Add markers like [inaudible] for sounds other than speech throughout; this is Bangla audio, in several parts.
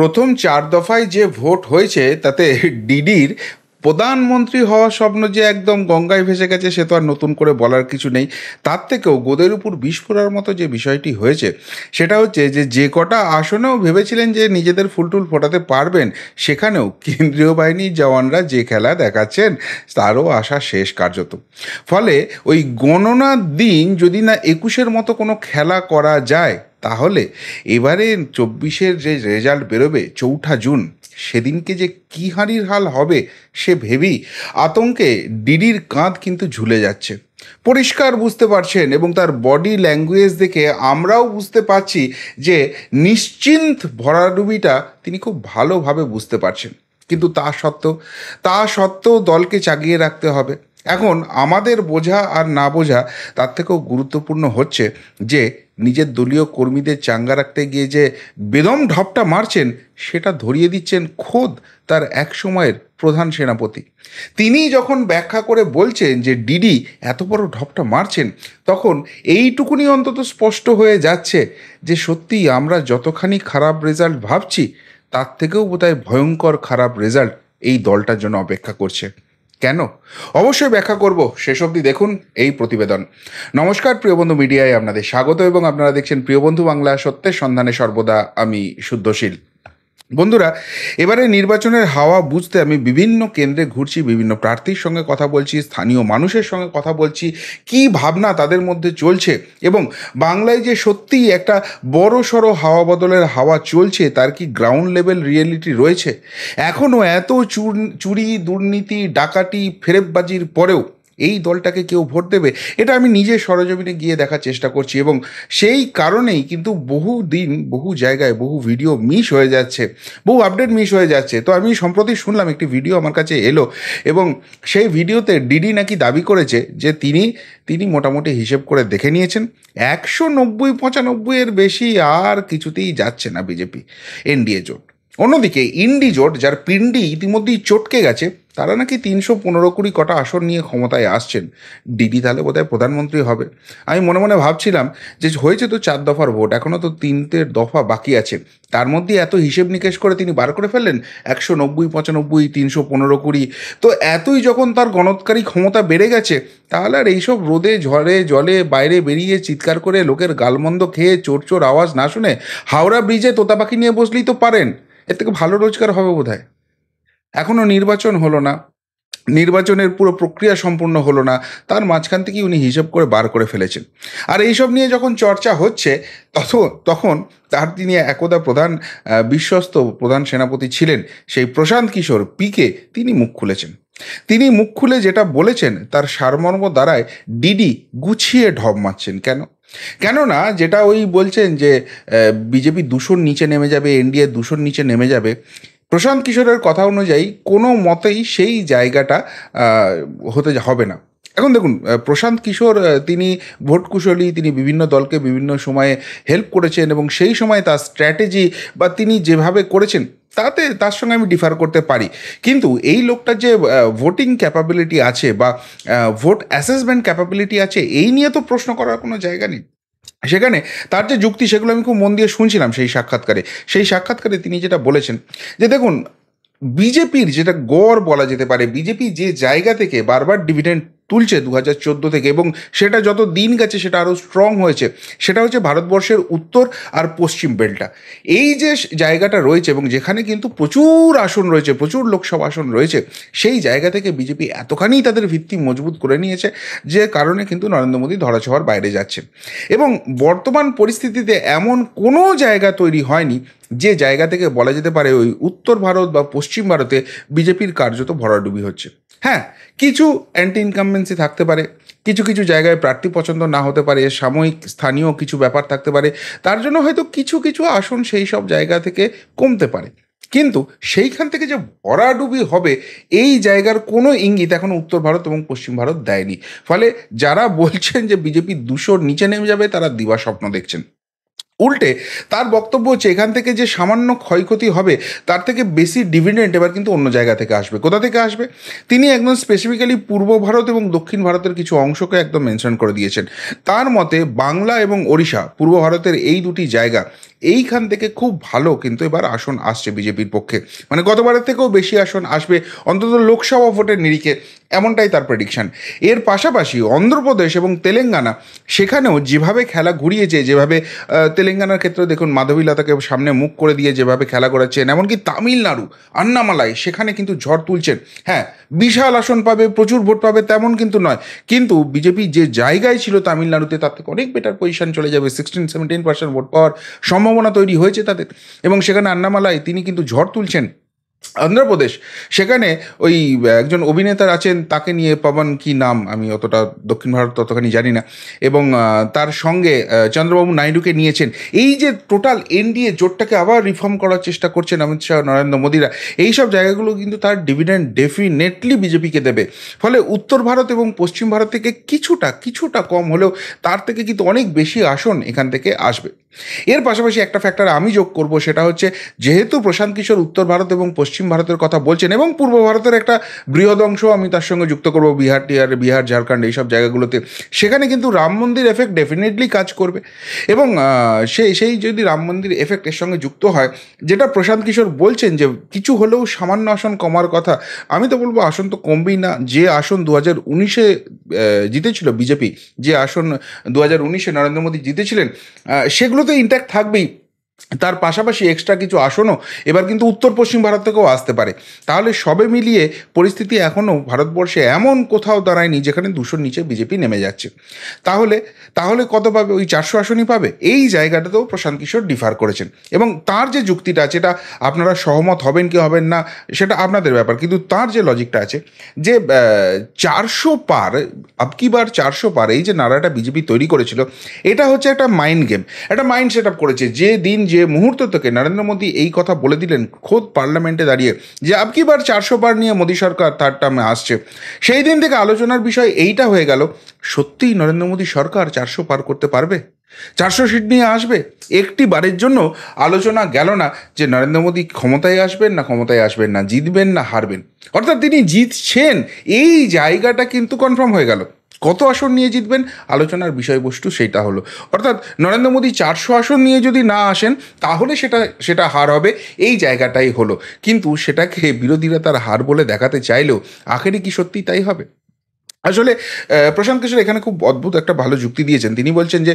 প্রথম চার দফায় যে ভোট হয়েছে তাতে [laughs] ডিডির প্রধানমন্ত্রী হওয়ার স্বপ্ন যে একদম গঙ্গায় ভেসে গেছে সে তো আর নতুন করে বলার কিছু নেই তার থেকেও গোদের উপর বিষ মতো যে বিষয়টি হয়েছে সেটা হচ্ছে যে যে কটা আসনেও ভেবেছিলেন যে নিজেদের ফুলটুল ফোটাতে পারবেন সেখানেও কেন্দ্রীয় বাহিনীর জওয়ানরা যে খেলা দেখাচ্ছেন তারও আশা শেষ কার্যত ফলে ওই গণনার দিন যদি না একুশের মতো কোনো খেলা করা যায় তাহলে এবারে চব্বিশের যে রেজাল্ট বেরোবে চৌঠা জুন সেদিনকে যে কী হাঁড়ির হাল হবে সে ভেবেই আতঙ্কে ডিডির কাঁধ কিন্তু ঝুলে যাচ্ছে পরিষ্কার বুঝতে পারছেন এবং তার বডি ল্যাঙ্গুয়েজ দেখে আমরাও বুঝতে পারছি যে নিশ্চিন্ত ভরাডুবিটা তিনি খুব ভালোভাবে বুঝতে পারছেন কিন্তু তা সত্ত্বেও তা সত্ত্বেও দলকে চাগিয়ে রাখতে হবে এখন আমাদের বোঝা আর না বোঝা তার থেকেও গুরুত্বপূর্ণ হচ্ছে যে নিজের দলীয় কর্মীদের চাঙ্গা রাখতে গিয়ে যে বেদম ঢপটা মারছেন সেটা ধরিয়ে দিচ্ছেন খোদ তার এক সময়ের প্রধান সেনাপতি তিনি যখন ব্যাখ্যা করে বলছেন যে ডিডি এত বড় ঢপটা মারছেন তখন এইটুকুনি অন্তত স্পষ্ট হয়ে যাচ্ছে যে সত্যি আমরা যতখানি খারাপ রেজাল্ট ভাবছি তার থেকেও বোধহয় ভয়ঙ্কর খারাপ রেজাল্ট এই দলটার জন্য অপেক্ষা করছে কেন অবশ্যই ব্যাখ্যা করব শেষ অবধি দেখুন এই প্রতিবেদন নমস্কার প্রিয়বন্ধু মিডিয়ায় আপনাদের স্বাগত এবং আপনারা দেখছেন প্রিয়বন্ধু বাংলা সত্যের সন্ধানে সর্বদা আমি শুদ্ধশীল বন্ধুরা এবারে নির্বাচনের হাওয়া বুঝতে আমি বিভিন্ন কেন্দ্রে ঘুরছি বিভিন্ন প্রার্থীর সঙ্গে কথা বলছি স্থানীয় মানুষের সঙ্গে কথা বলছি কি ভাবনা তাদের মধ্যে চলছে এবং বাংলায় যে সত্যিই একটা বড় সড়ো হাওয়া বদলের হাওয়া চলছে তার কি গ্রাউন্ড লেভেল রিয়েলিটি রয়েছে এখনও এত চুরি দুর্নীতি ডাকাতি ফেরেববাজির পরেও এই দলটাকে কেউ ভোট দেবে এটা আমি নিজে সরজমিনে গিয়ে দেখার চেষ্টা করছি এবং সেই কারণেই কিন্তু বহু দিন বহু জায়গায় বহু ভিডিও মিস হয়ে যাচ্ছে বহু আপডেট মিস হয়ে যাচ্ছে তো আমি সম্প্রতি শুনলাম একটি ভিডিও আমার কাছে এলো এবং সেই ভিডিওতে ডিডি নাকি দাবি করেছে যে তিনি তিনি মোটামুটি হিসেব করে দেখে নিয়েছেন একশো নব্বই পঁচানব্বইয়ের বেশি আর কিছুতেই যাচ্ছে না বিজেপি এনডিএ জোট অন্যদিকে ইন্ডি জোট যার পিন্ডি ইতিমধ্যেই চটকে গেছে তারা নাকি তিনশো পনেরো কুড়ি কটা আসন নিয়ে ক্ষমতায় আসছেন ডিডি তাহলে বোধহয় প্রধানমন্ত্রী হবে আমি মনে মনে ভাবছিলাম যে হয়েছে তো চার দফার ভোট এখনও তো তিনটে দফা বাকি আছে তার মধ্যে এত হিসেব নিকেশ করে তিনি বার করে ফেললেন একশো নব্বই পঁচানব্বই তিনশো পনেরো কুড়ি তো এতই যখন তার গণৎকারী ক্ষমতা বেড়ে গেছে তাহলে আর এইসব রোদে ঝড়ে জলে বাইরে বেরিয়ে চিৎকার করে লোকের গালমন্দ খেয়ে চোর চোর আওয়াজ না শুনে হাওড়া ব্রিজে পাখি নিয়ে বসলেই তো পারেন এর থেকে ভালো রোজগার হবে বোধহয় এখনও নির্বাচন হলো না নির্বাচনের পুরো প্রক্রিয়া সম্পূর্ণ হলো না তার মাঝখান থেকেই উনি হিসেব করে বার করে ফেলেছেন আর এইসব নিয়ে যখন চর্চা হচ্ছে তত তখন তার তিনি একদা প্রধান বিশ্বস্ত প্রধান সেনাপতি ছিলেন সেই প্রশান্ত কিশোর পিকে তিনি মুখ খুলেছেন তিনি মুখ খুলে যেটা বলেছেন তার সারমর্ম দ্বারায় ডিডি গুছিয়ে ঢপ মারছেন কেন কেননা যেটা ওই বলছেন যে বিজেপি দূষণ নিচে নেমে যাবে এনডিএ দূষণ নিচে নেমে যাবে প্রশান্ত কিশোরের কথা অনুযায়ী কোনো মতেই সেই জায়গাটা হতে হবে না এখন দেখুন প্রশান্ত কিশোর তিনি ভোট কুশলী তিনি বিভিন্ন দলকে বিভিন্ন সময়ে হেল্প করেছেন এবং সেই সময় তার স্ট্র্যাটেজি বা তিনি যেভাবে করেছেন তাতে তার সঙ্গে আমি ডিফার করতে পারি কিন্তু এই লোকটার যে ভোটিং ক্যাপাবিলিটি আছে বা ভোট অ্যাসেসমেন্ট ক্যাপাবিলিটি আছে এই নিয়ে তো প্রশ্ন করার কোনো জায়গা নেই সেখানে তার যে যুক্তি সেগুলো আমি খুব মন দিয়ে শুনছিলাম সেই সাক্ষাৎকারে সেই সাক্ষাৎকারে তিনি যেটা বলেছেন যে দেখুন বিজেপির যেটা গড় বলা যেতে পারে বিজেপি যে জায়গা থেকে বারবার ডিভিডেন্ড তুলছে দু হাজার চোদ্দো থেকে এবং সেটা যত দিন গেছে সেটা আরও স্ট্রং হয়েছে সেটা হচ্ছে ভারতবর্ষের উত্তর আর পশ্চিম বেলটা এই যে জায়গাটা রয়েছে এবং যেখানে কিন্তু প্রচুর আসন রয়েছে প্রচুর লোকসভা আসন রয়েছে সেই জায়গা থেকে বিজেপি এতখানি তাদের ভিত্তি মজবুত করে নিয়েছে যে কারণে কিন্তু নরেন্দ্র মোদী ধরাছোঁয়ার বাইরে যাচ্ছে এবং বর্তমান পরিস্থিতিতে এমন কোনো জায়গা তৈরি হয়নি যে জায়গা থেকে বলা যেতে পারে ওই উত্তর ভারত বা পশ্চিম ভারতে বিজেপির কার্যত ভরাডুবি হচ্ছে হ্যাঁ কিছু অ্যান্টি ইনকামবেন্সি থাকতে পারে কিছু কিছু জায়গায় প্রার্থী পছন্দ না হতে পারে সাময়িক স্থানীয় কিছু ব্যাপার থাকতে পারে তার জন্য হয়তো কিছু কিছু আসন সেই সব জায়গা থেকে কমতে পারে কিন্তু সেইখান থেকে যে ভরাডুবি হবে এই জায়গার কোনো ইঙ্গিত এখন উত্তর ভারত এবং পশ্চিম ভারত দেয়নি ফলে যারা বলছেন যে বিজেপি দুশোর নিচে নেমে যাবে তারা দিবা স্বপ্ন দেখছেন উল্টে তার বক্তব্য হচ্ছে এখান থেকে যে সামান্য ক্ষয়ক্ষতি হবে তার থেকে বেশি ডিভিডেন্ট এবার কিন্তু অন্য জায়গা থেকে আসবে কোথা থেকে আসবে তিনি একদম স্পেসিফিক্যালি পূর্ব ভারত এবং দক্ষিণ ভারতের কিছু অংশকে একদম মেনশন করে দিয়েছেন তার মতে বাংলা এবং ওড়িশা পূর্ব ভারতের এই দুটি জায়গা এইখান থেকে খুব ভালো কিন্তু এবার আসন আসছে বিজেপির পক্ষে মানে গতবারের থেকেও বেশি আসন আসবে অন্তত লোকসভা ভোটের নিরিখে এমনটাই তার প্রেডিকশান এর পাশাপাশি অন্ধ্রপ্রদেশ এবং তেলেঙ্গানা সেখানেও যেভাবে খেলা ঘুরিয়েছে যেভাবে তেলেঙ্গানার ক্ষেত্রে দেখুন মাধবীলতাকে সামনে মুখ করে দিয়ে যেভাবে খেলা করাচ্ছেন এমনকি তামিলনাড়ু আন্নামালায় সেখানে কিন্তু ঝড় তুলছেন হ্যাঁ বিশাল আসন পাবে প্রচুর ভোট পাবে তেমন কিন্তু নয় কিন্তু বিজেপি যে জায়গায় ছিল তামিলনাড়ুতে তার থেকে অনেক বেটার পজিশন চলে যাবে সিক্সটিন সেভেন্টিন পার্সেন্ট ভোট পাওয়ার সম্ভাবনা তৈরি হয়েছে তাদের এবং সেখানে আন্নামালায় তিনি কিন্তু ঝড় তুলছেন অন্ধ্রপ্রদেশ সেখানে ওই একজন অভিনেতার আছেন তাকে নিয়ে পাবন কি নাম আমি অতটা দক্ষিণ ভারত ততখানি জানি না এবং তার সঙ্গে চন্দ্রবাবু নাইডুকে নিয়েছেন এই যে টোটাল এনডিএ জোটটাকে আবার রিফর্ম করার চেষ্টা করছেন অমিত শাহ নরেন্দ্র মোদীরা এই সব জায়গাগুলো কিন্তু তার ডিভিডেন্ড ডেফিনেটলি বিজেপিকে দেবে ফলে উত্তর ভারত এবং পশ্চিম ভারত থেকে কিছুটা কিছুটা কম হলেও তার থেকে কিন্তু অনেক বেশি আসন এখান থেকে আসবে এর পাশাপাশি একটা ফ্যাক্টর আমি যোগ করব সেটা হচ্ছে যেহেতু প্রশান্ত কিশোর উত্তর ভারত এবং পশ্চিম ভারতের কথা বলছেন এবং পূর্ব ভারতের একটা বৃহৎ অংশ আমি তার সঙ্গে যুক্ত করব বিহার টিহার বিহার ঝাড়খণ্ড এইসব জায়গাগুলোতে সেখানে কিন্তু রাম মন্দির এফেক্ট ডেফিনেটলি কাজ করবে এবং সেই সেই যদি রাম মন্দির এফেক্ট এর সঙ্গে যুক্ত হয় যেটা প্রশান্ত কিশোর বলছেন যে কিছু হলেও সামান্য আসন কমার কথা আমি তো বলবো আসন তো কমবেই না যে আসন দু হাজার উনিশে জিতেছিল বিজেপি যে আসন দু হাজার উনিশে নরেন্দ্র মোদী জিতেছিলেন সেগুলো তো ইনট্যাক্ট থাকবেই তার পাশাপাশি এক্সট্রা কিছু আসনও এবার কিন্তু উত্তর পশ্চিম ভারত থেকেও আসতে পারে তাহলে সবে মিলিয়ে পরিস্থিতি এখনও ভারতবর্ষে এমন কোথাও দাঁড়ায়নি যেখানে দুশোর নিচে বিজেপি নেমে যাচ্ছে তাহলে তাহলে কত পাবে ওই চারশো আসনই পাবে এই জায়গাটাতেও প্রশান্ত কিশোর ডিফার করেছেন এবং তার যে যুক্তিটা আছে এটা আপনারা সহমত হবেন কি হবেন না সেটা আপনাদের ব্যাপার কিন্তু তার যে লজিকটা আছে যে চারশো পার বার চারশো পার এই যে নারাটা বিজেপি তৈরি করেছিল এটা হচ্ছে একটা মাইন্ড গেম একটা মাইন্ড সেট আপ করেছে যে দিন যে মুহূর্ত থেকে নরেন্দ্র মোদী এই কথা বলে দিলেন খোদ পার্লামেন্টে দাঁড়িয়ে যে আবকি বার চারশো বার নিয়ে মোদী সরকার থার্ড টার্মে আসছে সেই দিন থেকে আলোচনার বিষয় এইটা হয়ে গেল সত্যিই নরেন্দ্র মোদী সরকার চারশো পার করতে পারবে চারশো সিট নিয়ে আসবে একটি বারের জন্য আলোচনা গেল না যে নরেন্দ্র মোদী ক্ষমতায় আসবেন না ক্ষমতায় আসবেন না জিতবেন না হারবেন অর্থাৎ তিনি জিতছেন এই জায়গাটা কিন্তু কনফার্ম হয়ে গেল কত আসন নিয়ে জিতবেন আলোচনার বিষয়বস্তু সেটা হলো অর্থাৎ নরেন্দ্র মোদী চারশো আসন নিয়ে যদি না আসেন তাহলে সেটা সেটা হার হবে এই জায়গাটাই হলো কিন্তু সেটাকে বিরোধীরা তার হার বলে দেখাতে চাইলেও আখেরি কি সত্যি তাই হবে আসলে প্রশান্ত কিশোর এখানে খুব অদ্ভুত একটা ভালো যুক্তি দিয়েছেন তিনি বলছেন যে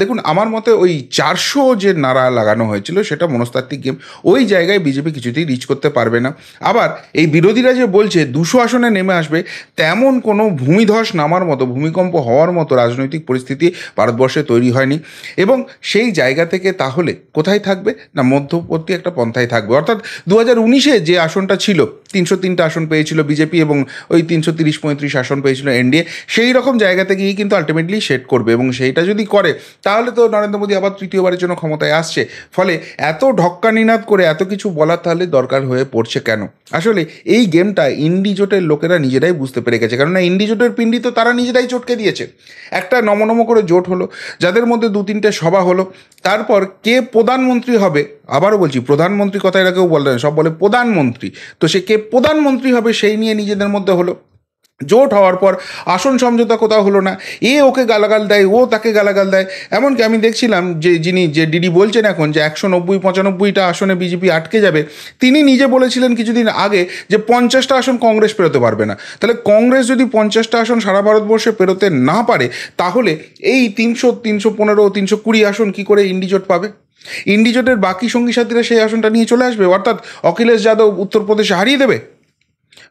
দেখুন আমার মতে ওই চারশো যে নারা লাগানো হয়েছিল সেটা মনস্তাত্ত্বিক গেম ওই জায়গায় বিজেপি কিছুতেই রিচ করতে পারবে না আবার এই বিরোধীরা যে বলছে দুশো আসনে নেমে আসবে তেমন কোনো ভূমিধস নামার মতো ভূমিকম্প হওয়ার মতো রাজনৈতিক পরিস্থিতি ভারতবর্ষে তৈরি হয়নি এবং সেই জায়গা থেকে তাহলে কোথায় থাকবে না মধ্যবর্তী একটা পন্থায় থাকবে অর্থাৎ দু হাজার উনিশে যে আসনটা ছিল তিনশো তিনটা আসন পেয়েছিল বিজেপি এবং ওই তিনশো তিরিশ পঁয়ত্রিশ আসন পেয়েছিল দিয়েছিল এনডিএ সেই রকম জায়গাতে গিয়ে কিন্তু আলটিমেটলি শেড করবে এবং সেইটা যদি করে তাহলে তো নরেন্দ্র মোদী আবার তৃতীয়বারের জন্য ক্ষমতায় আসছে ফলে এত নিনাদ করে এত কিছু বলার তাহলে দরকার হয়ে পড়ছে কেন আসলে এই গেমটা ইন্ডি জোটের লোকেরা নিজেরাই বুঝতে পেরে গেছে কেননা ইন্ডি জোটের পিণ্ডি তো তারা নিজেরাই চটকে দিয়েছে একটা নমনম করে জোট হলো যাদের মধ্যে দু তিনটে সভা হলো তারপর কে প্রধানমন্ত্রী হবে আবারও বলছি প্রধানমন্ত্রী কথা এরা কেউ বলে সব বলে প্রধানমন্ত্রী তো সে কে প্রধানমন্ত্রী হবে সেই নিয়ে নিজেদের মধ্যে হলো জোট হওয়ার পর আসন সমঝোতা কোথাও হলো না এ ওকে গালাগাল দেয় ও তাকে গালাগাল দেয় এমনকি আমি দেখছিলাম যে যিনি যে ডিডি বলছেন এখন যে একশো নব্বই পঁচানব্বইটা আসনে বিজেপি আটকে যাবে তিনি নিজে বলেছিলেন কিছুদিন আগে যে পঞ্চাশটা আসন কংগ্রেস পেরোতে পারবে না তাহলে কংগ্রেস যদি পঞ্চাশটা আসন সারা ভারতবর্ষে পেরোতে না পারে তাহলে এই তিনশো তিনশো পনেরো তিনশো কুড়ি আসন কি করে ইন্ডিজোট পাবে ইন্ডিজোটের বাকি সঙ্গী সাথীরা সেই আসনটা নিয়ে চলে আসবে অর্থাৎ অখিলেশ যাদব উত্তরপ্রদেশে হারিয়ে দেবে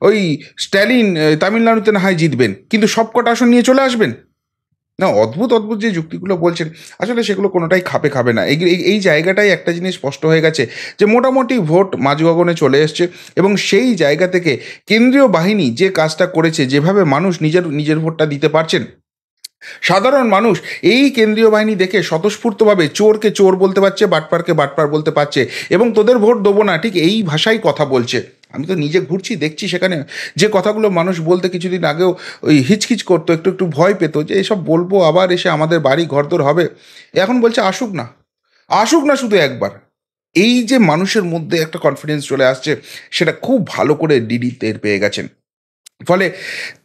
ওই স্ট্যালিন তামিলনাড়ুতে না হয় জিতবেন কিন্তু সব কটা আসন নিয়ে চলে আসবেন না অদ্ভুত অদ্ভুত যে যুক্তিগুলো বলছেন আসলে সেগুলো কোনোটাই খাপে খাবে না এই জায়গাটাই একটা জিনিস স্পষ্ট হয়ে গেছে যে মোটামুটি ভোট মাঝগগনে চলে এসছে এবং সেই জায়গা থেকে কেন্দ্রীয় বাহিনী যে কাজটা করেছে যেভাবে মানুষ নিজের নিজের ভোটটা দিতে পারছেন সাধারণ মানুষ এই কেন্দ্রীয় বাহিনী দেখে স্বতঃস্ফূর্তভাবে চোরকে চোর বলতে পারছে বাটপারকে বাটপার বলতে পারছে এবং তোদের ভোট দেবো না ঠিক এই ভাষাই কথা বলছে আমি তো নিজে ঘুরছি দেখছি সেখানে যে কথাগুলো মানুষ বলতে কিছুদিন আগেও ওই হিচকিচ করতো একটু একটু ভয় পেত যে এসব বলবো আবার এসে আমাদের বাড়ি ঘরদোর হবে এখন বলছে আসুক না আসুক না শুধু একবার এই যে মানুষের মধ্যে একটা কনফিডেন্স চলে আসছে সেটা খুব ভালো করে ডিডি তের পেয়ে গেছেন ফলে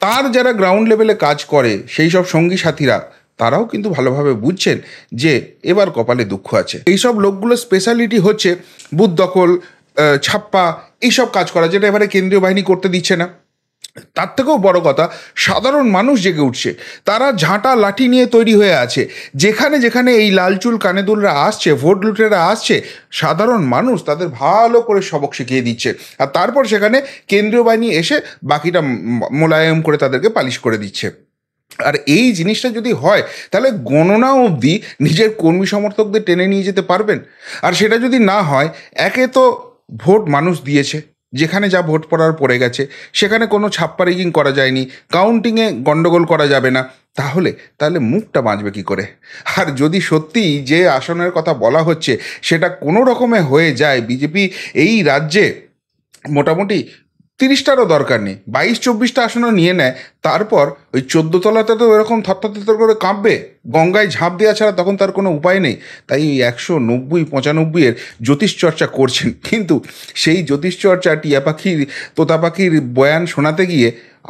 তার যারা গ্রাউন্ড লেভেলে কাজ করে সেই সব সঙ্গী সাথীরা তারাও কিন্তু ভালোভাবে বুঝছেন যে এবার কপালে দুঃখ আছে এইসব লোকগুলো স্পেশালিটি হচ্ছে বুধ দখল ছাপ্পা এইসব কাজ করা যেটা এবারে কেন্দ্রীয় বাহিনী করতে দিচ্ছে না তার থেকেও বড় কথা সাধারণ মানুষ জেগে উঠছে তারা ঝাঁটা লাঠি নিয়ে তৈরি হয়ে আছে যেখানে যেখানে এই লালচুল কানেদুলরা আসছে ভোট লুটেরা আসছে সাধারণ মানুষ তাদের ভালো করে সবক শিখিয়ে দিচ্ছে আর তারপর সেখানে কেন্দ্রীয় বাহিনী এসে বাকিটা মোলায়েম করে তাদেরকে পালিশ করে দিচ্ছে আর এই জিনিসটা যদি হয় তাহলে গণনা অবধি নিজের কর্মী সমর্থকদের টেনে নিয়ে যেতে পারবেন আর সেটা যদি না হয় একে তো ভোট মানুষ দিয়েছে যেখানে যা ভোট পড়ার পড়ে গেছে সেখানে কোনো ছাপ্পা রেগিং করা যায়নি কাউন্টিংয়ে গণ্ডগোল করা যাবে না তাহলে তাহলে মুখটা বাঁচবে কী করে আর যদি সত্যিই যে আসনের কথা বলা হচ্ছে সেটা কোনো রকমে হয়ে যায় বিজেপি এই রাজ্যে মোটামুটি তিরিশটারও দরকার নেই বাইশ চব্বিশটা আসনও নিয়ে নেয় তারপর ওই চোদ্দো তলাতে তো এরকম থরথর করে কাঁপবে গঙ্গায় ঝাঁপ দেওয়া ছাড়া তখন তার কোনো উপায় নেই তাই একশো নব্বই পঁচানব্বইয়ের জ্যোতিষচর্চা করছেন কিন্তু সেই জ্যোতিষচর্চা টিয়া পাখির তোতা পাখির বয়ান শোনাতে গিয়ে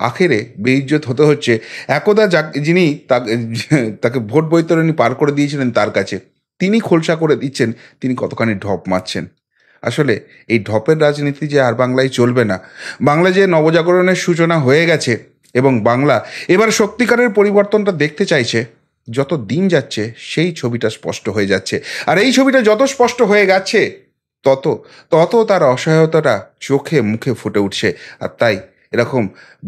আখেরে বেইজ্জত হতে হচ্ছে একদা যা যিনি তাকে ভোট বৈতরণী পার করে দিয়েছিলেন তার কাছে তিনি খোলসা করে দিচ্ছেন তিনি কতখানি ঢপ মারছেন আসলে এই ঢপের রাজনীতি যে আর বাংলায় চলবে না বাংলা যে নবজাগরণের সূচনা হয়ে গেছে এবং বাংলা এবার সত্যিকারের পরিবর্তনটা দেখতে চাইছে যত দিন যাচ্ছে সেই ছবিটা স্পষ্ট হয়ে যাচ্ছে আর এই ছবিটা যত স্পষ্ট হয়ে গেছে তত তত তার অসহায়তাটা চোখে মুখে ফুটে উঠছে আর তাই এরকম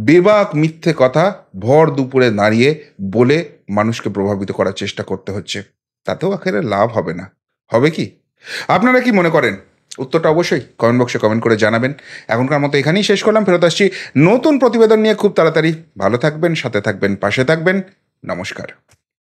বেবাক মিথ্যে কথা ভর দুপুরে দাঁড়িয়ে বলে মানুষকে প্রভাবিত করার চেষ্টা করতে হচ্ছে তাতেও আখেরে লাভ হবে না হবে কি আপনারা কি মনে করেন উত্তরটা অবশ্যই কমেন্ট বক্সে কমেন্ট করে জানাবেন এখনকার মতো এখানেই শেষ করলাম ফেরত আসছি নতুন প্রতিবেদন নিয়ে খুব তাড়াতাড়ি ভালো থাকবেন সাথে থাকবেন পাশে থাকবেন নমস্কার